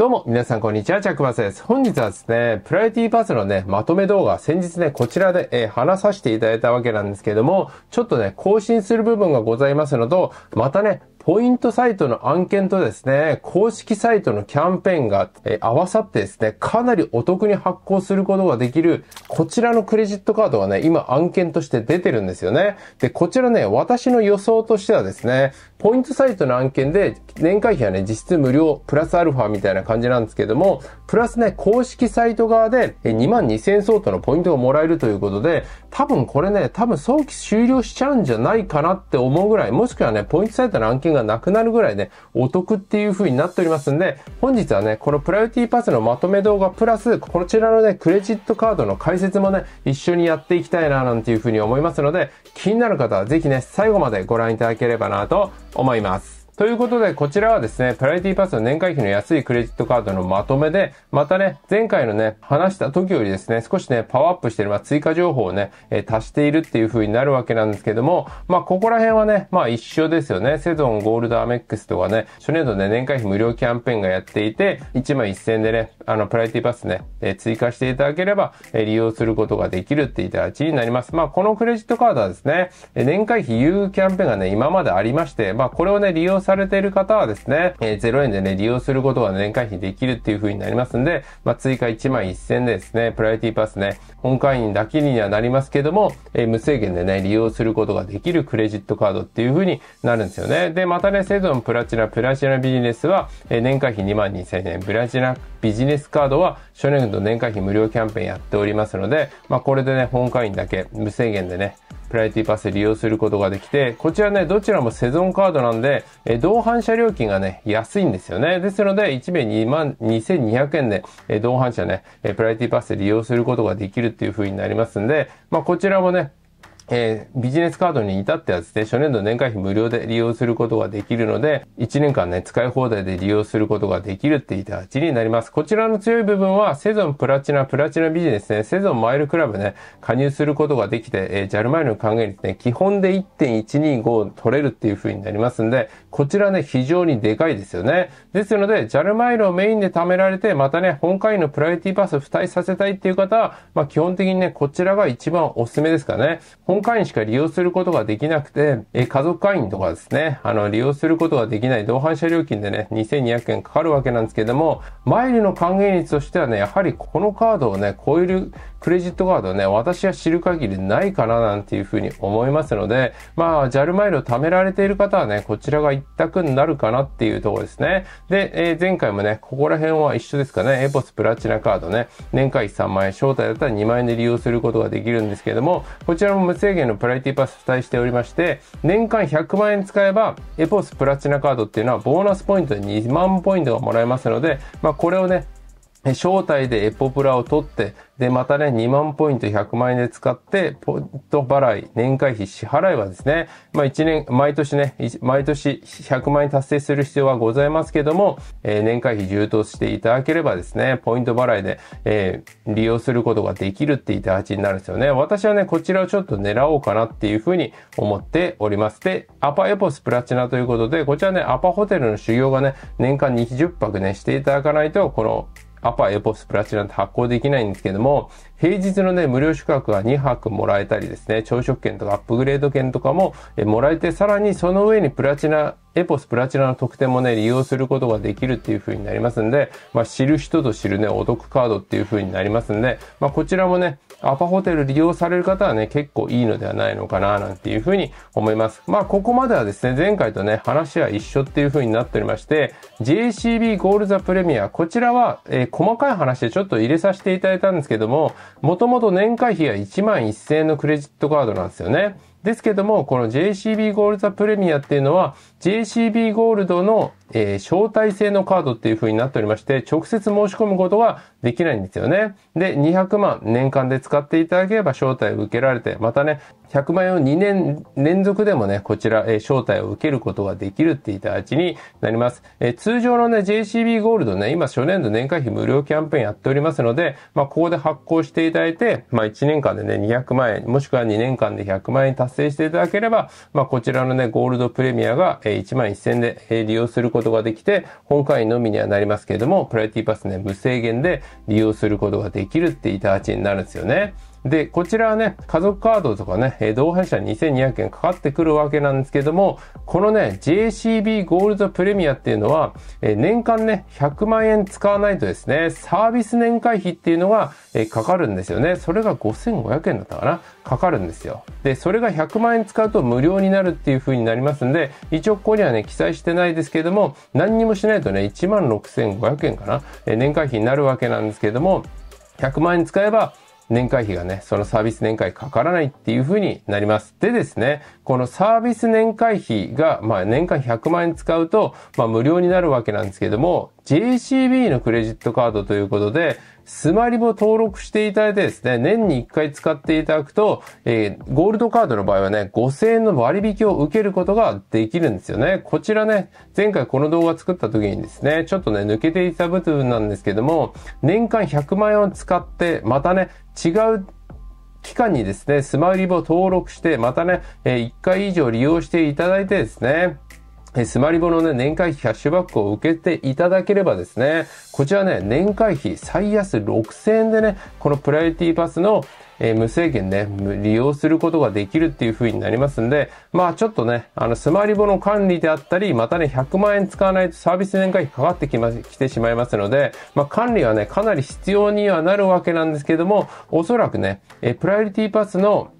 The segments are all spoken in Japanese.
どうも、皆さんこんにちは、チャックスです。本日はですね、プライティパスのね、まとめ動画、先日ね、こちらで、えー、話させていただいたわけなんですけれども、ちょっとね、更新する部分がございますのと、またね、ポイントサイトの案件とですね、公式サイトのキャンペーンが、え合わさってですね、かなりお得に発行することができる、こちらのクレジットカードがね、今案件として出てるんですよね。で、こちらね、私の予想としてはですね、ポイントサイトの案件で、年会費はね、実質無料、プラスアルファみたいな感じなんですけども、プラスね、公式サイト側で2万2000相当のポイントがもらえるということで、多分これね、多分早期終了しちゃうんじゃないかなって思うぐらい、もしくはね、ポイントサイトの案件金がなくなるぐらいね、お得っていう風になっておりますんで、本日はね、このプライオリティパスのまとめ動画プラス、こちらのね、クレジットカードの解説もね、一緒にやっていきたいななんていう風に思いますので、気になる方はぜひね、最後までご覧いただければなと思います。ということで、こちらはですね、プライティパスの年会費の安いクレジットカードのまとめで、またね、前回のね、話した時よりですね、少しね、パワーアップしてる、まあ、追加情報をね、えー、足しているっていう風になるわけなんですけども、まあ、ここら辺はね、まあ、一緒ですよね。セゾン、ゴールドアメックスとかね、初年度ね、年会費無料キャンペーンがやっていて、1枚1000円でね、あの、プライティパスね、えー、追加していただければ、えー、利用することができるっていた形になります。まあ、このクレジットカードはですね、年会費有キャンペーンがね、今までありまして、まあ、これをね、利用さされている方はですね、えー、0円でね、利用することが年会費できるっていう風になりますんで、まあ、追加1万1000円でですね、プライオリティパスね、本会員だけにはなりますけども、えー、無制限でね、利用することができるクレジットカードっていう風になるんですよね。で、またね、セゾンプラチナ、プラチナビジネスは、えー、年会費2万2000円、プラチナビジネスカードは、初年度年会費無料キャンペーンやっておりますので、まあ、これでね、本会員だけ無制限でね、プライオリティパス利用することができて、こちらね、どちらもセゾンカードなんで、え同伴者料金がね、安いんですよね。ですので、1名2万2200円で、え同伴者ね、えプライオリティパス利用することができるっていう風になりますんで、まあ、こちらもね、えー、ビジネスカードに至ってはですね、初年度年会費無料で利用することができるので、1年間ね、使い放題で利用することができるってった形になります。こちらの強い部分は、セゾンプラチナ、プラチナビジネスね、セゾンマイルクラブね、加入することができて、えー、JAL マイルの還元率ね、基本で1.125取れるっていう風になりますんで、こちらね、非常にでかいですよね。ですので、JAL マイルをメインで貯められて、またね、本会員のプライオリティパス付帯させたいっていう方は、まあ基本的にね、こちらが一番おすすめですかね。会員しか利用することができなくて、え家族会員とかですね、あの、利用することができない同伴者料金でね、2200円かかるわけなんですけども、マイルの還元率としてはね、やはりこのカードをね、超えるクレジットカードね、私は知る限りないかななんていうふうに思いますので、まあ、JAL マイルを貯められている方はね、こちらが一択になるかなっていうところですね。で、えー、前回もね、ここら辺は一緒ですかね、エポスプラチナカードね、年会費3万円、招待だったら2万円で利用することができるんですけども、こちらも無制制限のプライティパス付帯しておりまして、年間100万円使えば、エポスプラチナカードっていうのはボーナスポイントで2万ポイントがもらえますので、まあ、これをね、招待でエポプラを取って、で、またね、2万ポイント100万円で使って、ポイント払い、年会費支払いはですね、まあ1年、毎年ね、毎年100万円達成する必要はございますけども、えー、年会費充当していただければですね、ポイント払いで、えー、利用することができるって言いた形になるんですよね。私はね、こちらをちょっと狙おうかなっていうふうに思っております。で、アパエポスプラチナということで、こちらね、アパホテルの修行がね、年間20泊ね、していただかないと、このアパエポスプラチナって発行できないんですけども、平日のね、無料宿泊が2泊もらえたりですね、朝食券とかアップグレード券とかももらえて、さらにその上にプラチナ、エポスプラチナの特典もね、利用することができるっていう風になりますんで、まあ、知る人と知るね、お得カードっていう風になりますんで、まあ、こちらもね、アパホテル利用される方はね、結構いいのではないのかな、なんていうふうに思います。まあ、ここまではですね、前回とね、話は一緒っていうふうになっておりまして、JCB ゴールザプレミア、こちらは、えー、細かい話でちょっと入れさせていただいたんですけども、もともと年会費は1万1000円のクレジットカードなんですよね。ですけども、この JCB ゴールザプレミアっていうのは、JCB ゴールドの、えー、招待制のカードっていう風になっておりまして、直接申し込むことができないんですよね。で、200万年間で使っていただければ招待を受けられて、またね、100万円を2年連続でもね、こちら、えー、招待を受けることができるっていった形になります。えー、通常のね、JCB ゴールドね、今初年度年会費無料キャンペーンやっておりますので、まあ、ここで発行していただいて、まあ、1年間でね、200万円、もしくは2年間で100万円達成していただければ、まあ、こちらのね、ゴールドプレミアが、1万1000円で利用することができて、本会員のみにはなりますけれども、プライティパスね、無制限で利用することができるっていた形になるんですよね。で、こちらはね、家族カードとかね、同配者2200円かかってくるわけなんですけども、このね、JCB ゴールドプレミアっていうのは、え年間ね、100万円使わないとですね、サービス年会費っていうのが、えかかるんですよね。それが5500円だったかなかかるんですよ。で、それが100万円使うと無料になるっていう風になりますんで、一応ここにはね、記載してないですけども、何にもしないとね、16,500円かな、え年会費になるわけなんですけども、100万円使えば年会費がね、そのサービス年会かからないっていう風になります。でですね、このサービス年会費が、まあ年間100万円使うと、まあ無料になるわけなんですけども、JCB のクレジットカードということで、スマリブを登録していただいてですね、年に1回使っていただくと、えー、ゴールドカードの場合はね、5000円の割引を受けることができるんですよね。こちらね、前回この動画作った時にですね、ちょっとね、抜けていた部分なんですけども、年間100万円を使って、またね、違う期間にですね、スマイリボを登録して、またね、えー、1回以上利用していただいてですね、スマリボのね、年会費キャッシュバックを受けていただければですね、こちらね、年会費最安6000円でね、このプライオリティパスのえー、無制限ね、利用することができるっていう風になりますんで、まあちょっとね、あの、スマリボの管理であったり、またね、100万円使わないとサービス年会費かかってきま、来てしまいますので、まあ管理はね、かなり必要にはなるわけなんですけども、おそらくね、えー、プライオリティパスの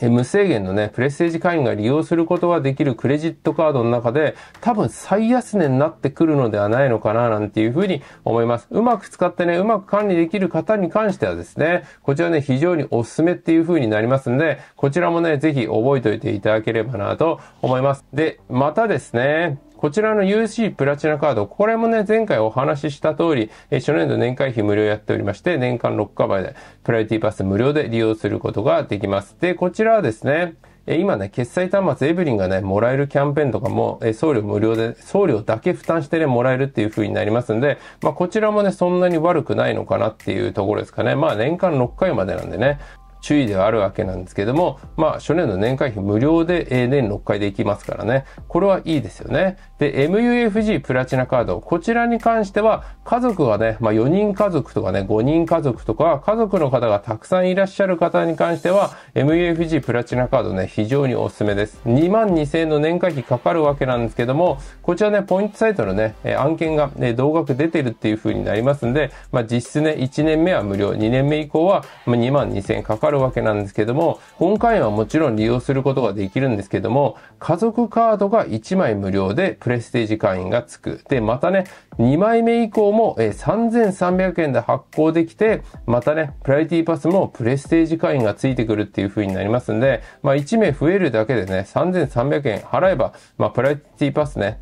え無制限のね、プレステージ会員が利用することができるクレジットカードの中で、多分最安値になってくるのではないのかな、なんていうふうに思います。うまく使ってね、うまく管理できる方に関してはですね、こちらね、非常におすすめっていうふうになりますんで、こちらもね、ぜひ覚えておいていただければなと思います。で、またですね、こちらの UC プラチナカード、これもね、前回お話しした通り、えー、初年度年会費無料やっておりまして、年間6カバーで、プライオリティパス無料で利用することができます。で、こちらはですね、今ね、決済端末エブリンがね、もらえるキャンペーンとかも、送料無料で、送料だけ負担してね、もらえるっていう風になりますんで、まあこちらもね、そんなに悪くないのかなっていうところですかね。まあ年間6回までなんでね、注意ではあるわけなんですけども、まあ、初年度年会費無料で年6回でいきますからね。これはいいですよね。で、MUFG プラチナカード、こちらに関しては、家族がね、まあ、4人家族とかね、5人家族とか、家族の方がたくさんいらっしゃる方に関しては、MUFG プラチナカードね、非常におすすめです。2万2000円の年会費かかるわけなんですけども、こちらね、ポイントサイトのね、案件が、ね、同額出てるっていう風になりますんで、まあ、実質ね、1年目は無料、2年目以降は2万2000円かかるかるわけなんですけども、本会員はもちろん利用することができるんですけども、家族カードが1枚無料でプレステージ会員がつく。で、またね、2枚目以降も3300円で発行できて、またね、プライティパスもプレステージ会員がついてくるっていう風になりますんで、まあ1名増えるだけでね、3300円払えば、まあプライティパスね、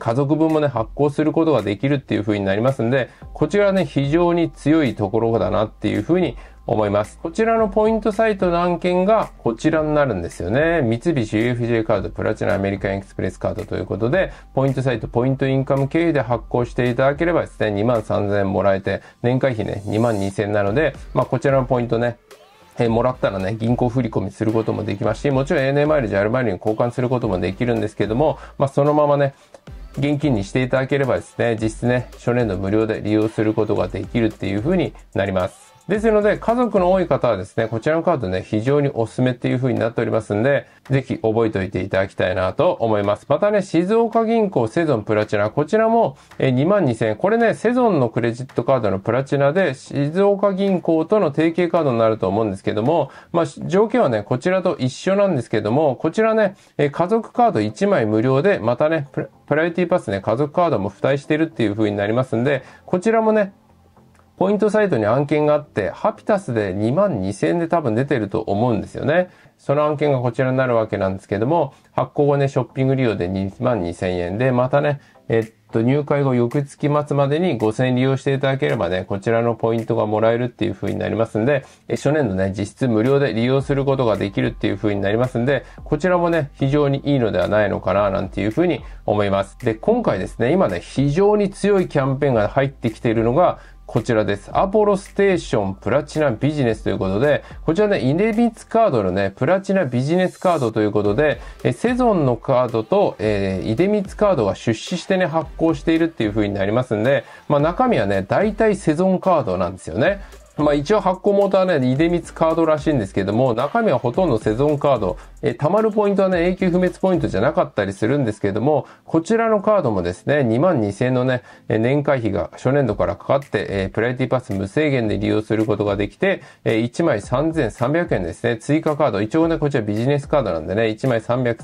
家族分もね、発行することができるっていう風になりますんで、こちらね、非常に強いところだなっていう風に思います。こちらのポイントサイトの案件がこちらになるんですよね。三菱 UFJ カード、プラチナアメリカンエクスプレスカードということで、ポイントサイト、ポイントインカム経由で発行していただければですね、2万3000円もらえて、年会費ね、2万2000円なので、まあこちらのポイントね、えもらったらね、銀行振り込みすることもできますし、もちろん ANA マイル、JAL マイルに交換することもできるんですけども、まあ、そのままね、現金にしていただければですね、実質ね、初年度無料で利用することができるっていう風になります。ですので、家族の多い方はですね、こちらのカードね、非常におすすめっていう風になっておりますんで、ぜひ覚えておいていただきたいなと思います。またね、静岡銀行セゾンプラチナ、こちらも22,000円。これね、セゾンのクレジットカードのプラチナで、静岡銀行との提携カードになると思うんですけども、まあ、条件はね、こちらと一緒なんですけども、こちらね、家族カード1枚無料で、またね、プライティパスね、家族カードも付帯してるっていう風になりますんで、こちらもね、ポイントサイトに案件があって、ハピタスで2万2000円で多分出てると思うんですよね。その案件がこちらになるわけなんですけども、発行後ね、ショッピング利用で2万2000円で、またね、えっと、入会後翌月末までに5000円利用していただければね、こちらのポイントがもらえるっていう風になりますんで、初年度ね、実質無料で利用することができるっていう風になりますんで、こちらもね、非常にいいのではないのかな、なんていう風に思います。で、今回ですね、今ね、非常に強いキャンペーンが入ってきているのが、こちらです。アポロステーションプラチナビジネスということで、こちらね、イネビツカードのね、プラチナビジネスカードということで、えセゾンのカードと、えー、イデミツカードが出資してね、発行しているっていう風になりますんで、まあ中身はね、大体セゾンカードなんですよね。まあ一応発行元はね、出光カードらしいんですけども、中身はほとんどセゾンカード。え溜まるポイントはね、永久不滅ポイントじゃなかったりするんですけども、こちらのカードもですね、2万2000円のね、年会費が初年度からかかって、えー、プライティパス無制限で利用することができて、えー、1枚3300円ですね、追加カード。一応ね、こちらビジネスカードなんでね、1枚300、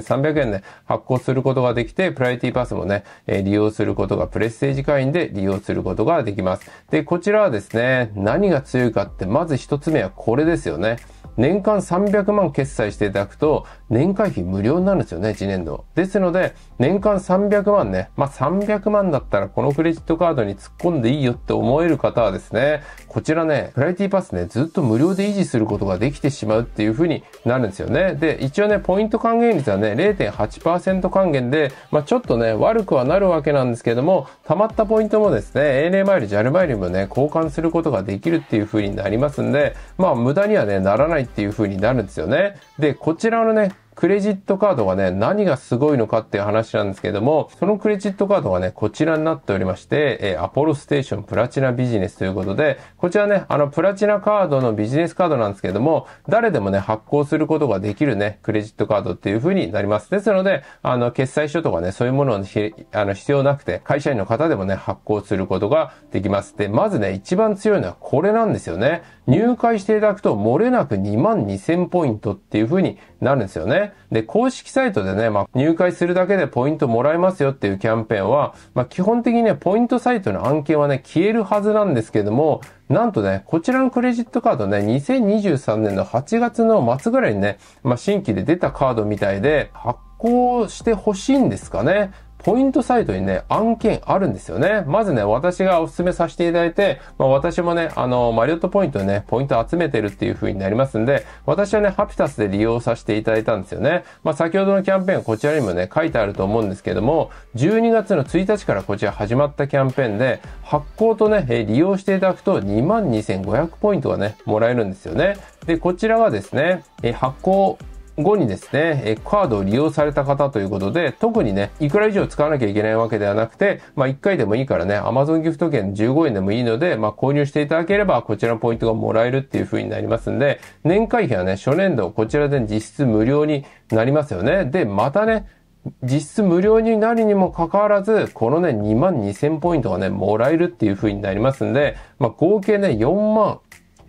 3300円で発行することができて、プライティパスもね、え利用することが、プレステージ会員で利用することができます。で、こちらはですね、何が強いかって、まず一つ目はこれですよね。年間300万決済していただくと、年会費無料になるんですよね、次年度。ですので、年間300万ね、まあ、300万だったらこのクレジットカードに突っ込んでいいよって思える方はですね、こちらね、プライティパスね、ずっと無料で維持することができてしまうっていう風になるんですよね。で、一応ね、ポイント還元率はね、0.8%還元で、まあ、ちょっとね、悪くはなるわけなんですけども、溜まったポイントもですね、ANA マイル、JAL マイルもね、交換することができるっていう風になりますんで、まあ、無駄にはね、ならないっていう風になるんですよね。で、こちらのね、クレジットカードがね、何がすごいのかっていう話なんですけども、そのクレジットカードがね、こちらになっておりまして、えアポロステーションプラチナビジネスということで、こちらね、あの、プラチナカードのビジネスカードなんですけども、誰でもね、発行することができるね、クレジットカードっていう風になります。ですので、あの、決済書とかね、そういうものに、あの、必要なくて、会社員の方でもね、発行することができます。で、まずね、一番強いのはこれなんですよね。入会していただくと、漏れなく2万2000ポイントっていう風になるんですよね。で、公式サイトでね、まあ、入会するだけでポイントもらえますよっていうキャンペーンは、まあ、基本的にね、ポイントサイトの案件はね、消えるはずなんですけども、なんとね、こちらのクレジットカードね、2023年の8月の末ぐらいにね、まあ、新規で出たカードみたいで、発行してほしいんですかね。ポイントサイトにね、案件あるんですよね。まずね、私がお勧めさせていただいて、まあ、私もね、あの、マリオットポイントね、ポイント集めてるっていう風になりますんで、私はね、ハピタスで利用させていただいたんですよね。まあ、先ほどのキャンペーン、こちらにもね、書いてあると思うんですけども、12月の1日からこちら始まったキャンペーンで、発行とね、利用していただくと22,500ポイントがね、もらえるんですよね。で、こちらはですね、発行後にですね、カードを利用された方ということで、特にね、いくら以上使わなきゃいけないわけではなくて、まあ1回でもいいからね、Amazon ギフト券15円でもいいので、まあ購入していただければ、こちらのポイントがもらえるっていう風になりますんで、年会費はね、初年度、こちらで実質無料になりますよね。で、またね、実質無料になりにもかかわらず、このね、2万2000ポイントがね、もらえるっていう風になりますんで、まあ合計ね、4万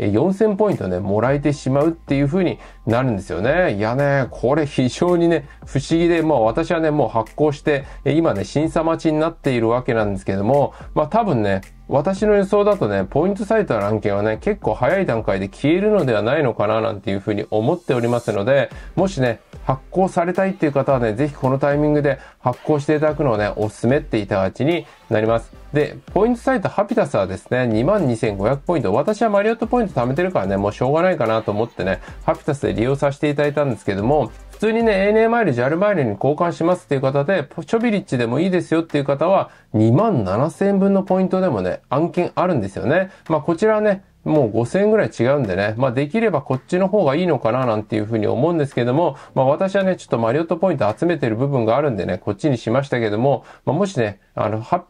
4000ポイントね、もらえてしまうっていう風になるんですよね。いやね、これ非常にね、不思議で、もう私はね、もう発行して、今ね、審査待ちになっているわけなんですけども、まあ多分ね、私の予想だとね、ポイントサイトの案件はね、結構早い段階で消えるのではないのかななんていうふうに思っておりますので、もしね、発行されたいっていう方はね、ぜひこのタイミングで発行していただくのをね、お勧めっていただきになります。で、ポイントサイトハピタスはですね、22,500ポイント。私はマリオットポイント貯めてるからね、もうしょうがないかなと思ってね、ハピタスで利用させていただいたんですけども、普通にね、ANA マイル、JAL マイルに交換しますっていう方で、チョビリッチでもいいですよっていう方は、2 7000分のポイントでもね、案件あるんですよね。まあ、こちらはね、もう5000円ぐらい違うんでね。まあ、できればこっちの方がいいのかななんていうふうに思うんですけども、まあ、私はね、ちょっとマリオットポイント集めてる部分があるんでね、こっちにしましたけども、まあ、もしね、あの、は、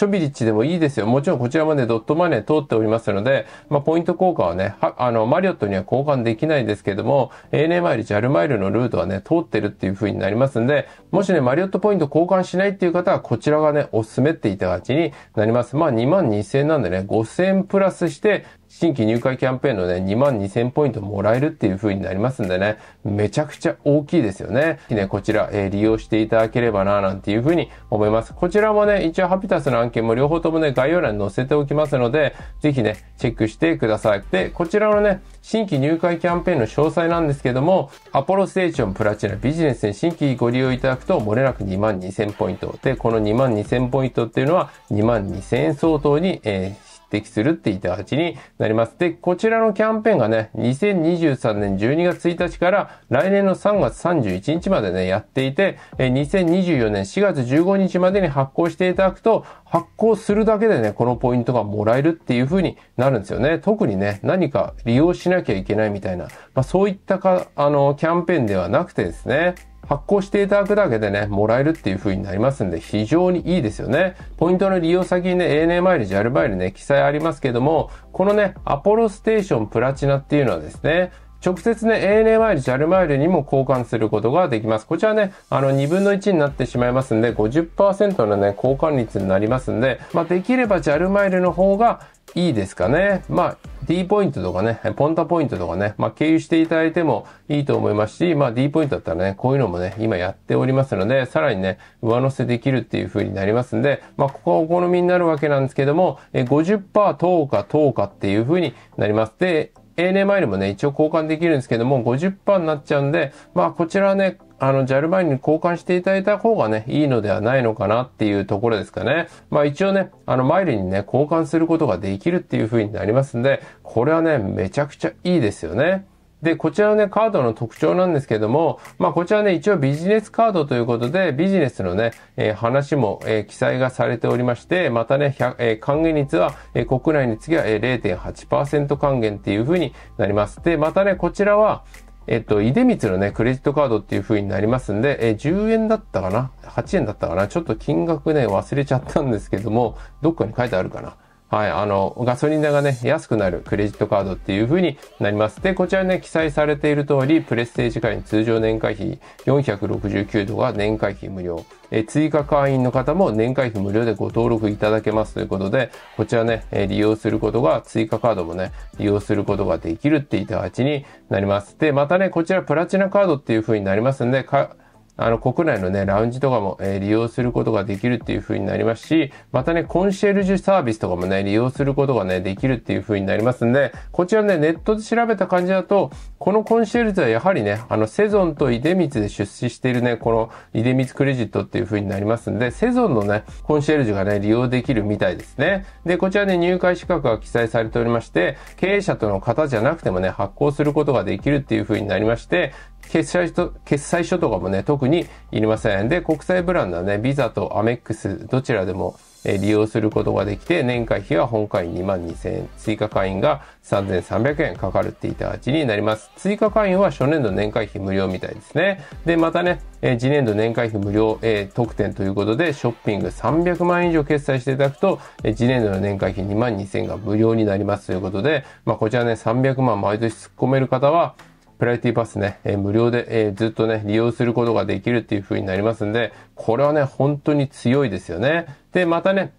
チョビリッチでもいいですよ。もちろんこちらまでドットマネー通っておりますので、まあ、ポイント交換はね、はあの、マリオットには交換できないですけども、ANA マイル、JAL マイルのルートはね、通ってるっていう風になりますんで、もしね、マリオットポイント交換しないっていう方は、こちらがね、おすすめっていた形になります。まあ、2万2000円なんでね、5000円プラスして、新規入会キャンペーンのね、2万2000ポイントもらえるっていう風になりますんでね、めちゃくちゃ大きいですよね。ね、こちら、えー、利用していただければな、なんていう風に思います。こちらもね、一応ハピタスの案件も両方ともね、概要欄に載せておきますので、ぜひね、チェックしてください。で、こちらのね、新規入会キャンペーンの詳細なんですけども、アポロステーションプラチナビジネスに新規ご利用いただくと、漏れなく2万2000ポイント。で、この2万2000ポイントっていうのは、2万2000円相当に、えー適するって言った形になります。で、こちらのキャンペーンがね、2023年12月1日から来年の3月31日までね、やっていて、2024年4月15日までに発行していただくと、発行するだけでね、このポイントがもらえるっていう風になるんですよね。特にね、何か利用しなきゃいけないみたいな、まあそういったか、あの、キャンペーンではなくてですね、発行していただくだけでね、もらえるっていう風になりますんで、非常にいいですよね。ポイントの利用先にね、ANA マイル、JAL マイルね、記載ありますけども、このね、アポロステーションプラチナっていうのはですね、直接ね、ANA マイル、JAL マイルにも交換することができます。こちらね、あの、2分の1になってしまいますんで、50%のね、交換率になりますんで、まあ、できれば JAL マイルの方がいいですかね。まあ、D ポイントとかね、ポンタポイントとかね、まあ、経由していただいてもいいと思いますし、まあ、D ポイントだったらね、こういうのもね、今やっておりますので、さらにね、上乗せできるっていう風になりますんで、まあ、ここはお好みになるわけなんですけども、50%等価等価っていう風になります。で、ANA マイルもね、一応交換できるんですけども、50%になっちゃうんで、まあ、こちらはね、あの、ジャルバインに交換していただいた方がね、いいのではないのかなっていうところですかね。まあ一応ね、あの、マイルにね、交換することができるっていう風になりますんで、これはね、めちゃくちゃいいですよね。で、こちらのね、カードの特徴なんですけども、まあ、こちらね、一応ビジネスカードということで、ビジネスのね、えー、話も、えー、記載がされておりまして、またね、えー、還元率は、え国内に次は、えー、0.8%還元っていう風になります。で、またね、こちらは、えっと、出光のね、クレジットカードっていう風になりますんで、えー、10円だったかな ?8 円だったかなちょっと金額ね、忘れちゃったんですけども、どっかに書いてあるかなはい、あの、ガソリン代がね、安くなるクレジットカードっていう風になります。で、こちらね、記載されている通り、プレステージ会員通常年会費469ドが年会費無料。え、追加会員の方も年会費無料でご登録いただけますということで、こちらね、え利用することが、追加カードもね、利用することができるって言った形になります。で、またね、こちらプラチナカードっていう風になりますんで、かあの、国内のね、ラウンジとかも、えー、利用することができるっていう風になりますし、またね、コンシェルジュサービスとかもね、利用することがね、できるっていう風になりますんで、こちらね、ネットで調べた感じだと、このコンシェルジュはやはりね、あの、セゾンと出光で出資しているね、この出光クレジットっていう風になりますんで、セゾンのね、コンシェルジュがね、利用できるみたいですね。で、こちらね、入会資格が記載されておりまして、経営者との方じゃなくてもね、発行することができるっていう風になりまして、決済書、決済書とかもね、特にいりません。で、国際ブランドはね、ビザとアメックス、どちらでも利用することができて、年会費は本会員2万2000円、追加会員が3300円かかるっていた味になります。追加会員は初年度年会費無料みたいですね。で、またね、え次年度年会費無料、え特典ということで、ショッピング300万円以上決済していただくと、え次年度の年会費2万2000円が無料になりますということで、まあ、こちらね、300万毎年突っ込める方は、プライティパスね、えー、無料で、えー、ずっとね、利用することができるっていう風になりますんで、これはね、本当に強いですよね。で、またね、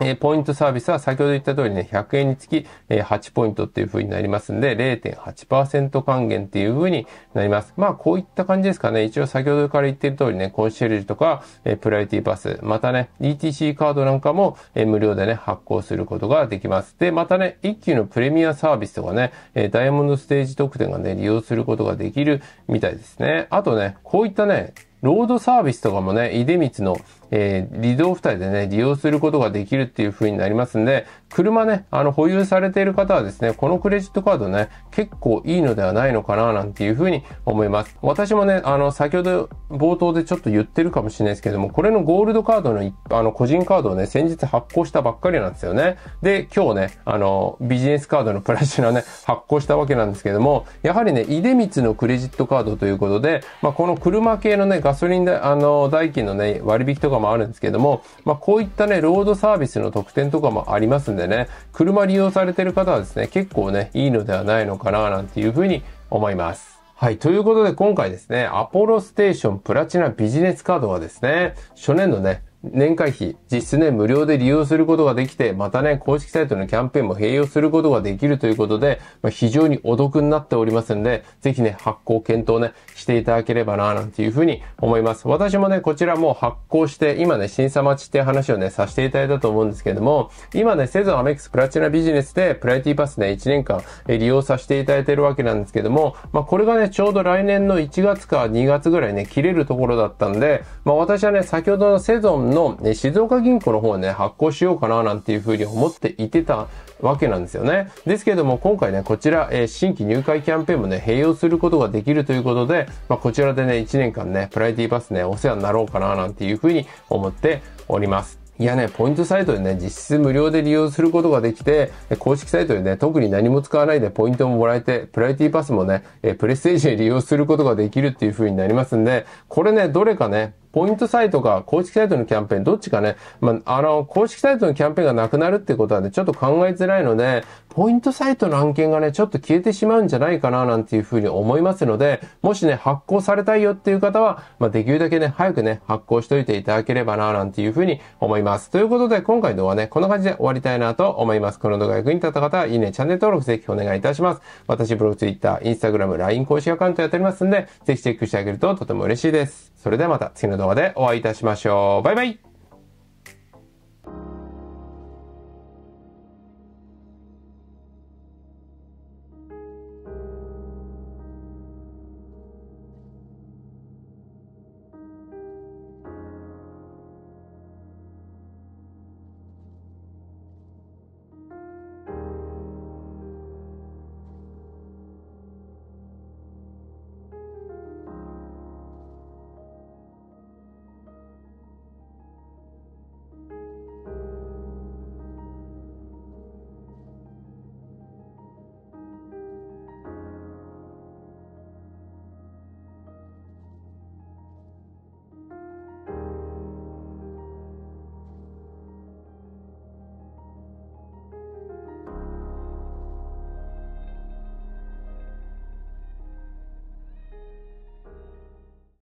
えポイントサービスは先ほど言った通りね、100円につき、え8ポイントっていう風になりますんで、0.8%還元っていう風になります。まあ、こういった感じですかね。一応先ほどから言ってる通りね、コンシェルジュとか、えプライオリティパス、またね、ETC カードなんかも、え無料でね、発行することができます。で、またね、一級のプレミアサービスとかね、えダイヤモンドステージ特典がね、利用することができるみたいですね。あとね、こういったね、ロードサービスとかもね、出光のえー、リードオフでね、利用することができるっていう風になりますんで、車ね、あの、保有されている方はですね、このクレジットカードね、結構いいのではないのかな、なんていう風に思います。私もね、あの、先ほど冒頭でちょっと言ってるかもしれないですけども、これのゴールドカードの、あの、個人カードをね、先日発行したばっかりなんですよね。で、今日ね、あの、ビジネスカードのプラチナね、発行したわけなんですけども、やはりね、出光のクレジットカードということで、まあ、この車系のね、ガソリンで、あの、代金のね、割引とかもあるんですけども、まあ、こういったね、ロードサービスの特典とかもありますんでね、車利用されてる方はですね、結構ね、いいのではないのかな、なんていうふうに思います。はい。ということで今回ですね、アポロステーションプラチナビジネスカードはですね、初年度ね、年会費、実質ね、無料で利用することができて、またね、公式サイトのキャンペーンも併用することができるということで、まあ、非常にお得になっておりますんで、ぜひね、発行検討ね、していただければな、なんていうふうに思います。私もね、こちらも発行して、今ね、審査待ちっていう話をね、させていただいたと思うんですけれども、今ね、セゾンアメックスプラチナビジネスで、プライティパスね、1年間利用させていただいてるわけなんですけども、まあ、これがね、ちょうど来年の1月か2月ぐらいね、切れるところだったんで、まあ、私はね、先ほどのセゾンの、え静岡銀行の方はね、発行しようかななんていうふうに思っていてたわけなんですよね。ですけども、今回ね、こちら、え新規入会キャンペーンもね、併用することができるということで、まあ、こちらでね、1年間ね、プライティバスね、お世話になろうかななんていうふうに思っております。いやね、ポイントサイトでね、実質無料で利用することができて、公式サイトでね、特に何も使わないでポイントももらえて、プライティパスもね、プレステージで利用することができるっていう風になりますんで、これね、どれかね、ポイントサイトか公式サイトのキャンペーン、どっちかね、まあ、あの、公式サイトのキャンペーンがなくなるってことはね、ちょっと考えづらいので、ポイントサイトの案件がね、ちょっと消えてしまうんじゃないかな、なんていうふうに思いますので、もしね、発行されたいよっていう方は、まあ、できるだけね、早くね、発行しといていただければな、なんていうふうに思います。ということで、今回の動画ね、こんな感じで終わりたいなと思います。この動画役に立った方は、いいね、チャンネル登録ぜひお願いいたします。私、ブログ、ツイッター、インスタグラム、LINE 公式アカウントやっておりますんで、ぜひチェックしてあげるととても嬉しいです。それではまた次の動画動画でお会いいたしましょう。バイバイ